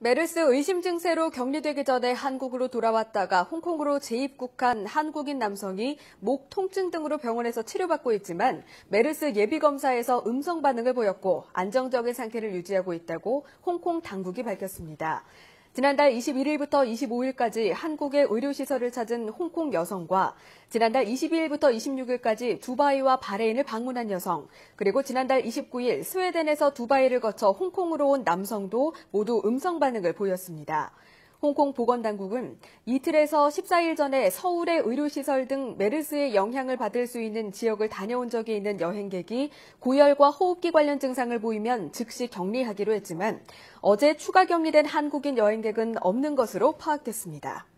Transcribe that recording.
메르스 의심 증세로 격리되기 전에 한국으로 돌아왔다가 홍콩으로 재입국한 한국인 남성이 목 통증 등으로 병원에서 치료받고 있지만 메르스 예비 검사에서 음성 반응을 보였고 안정적인 상태를 유지하고 있다고 홍콩 당국이 밝혔습니다. 지난달 21일부터 25일까지 한국의 의료시설을 찾은 홍콩 여성과 지난달 22일부터 26일까지 두바이와 바레인을 방문한 여성, 그리고 지난달 29일 스웨덴에서 두바이를 거쳐 홍콩으로 온 남성도 모두 음성 반응을 보였습니다. 홍콩 보건당국은 이틀에서 14일 전에 서울의 의료시설 등 메르스의 영향을 받을 수 있는 지역을 다녀온 적이 있는 여행객이 고열과 호흡기 관련 증상을 보이면 즉시 격리하기로 했지만 어제 추가 격리된 한국인 여행객은 없는 것으로 파악됐습니다.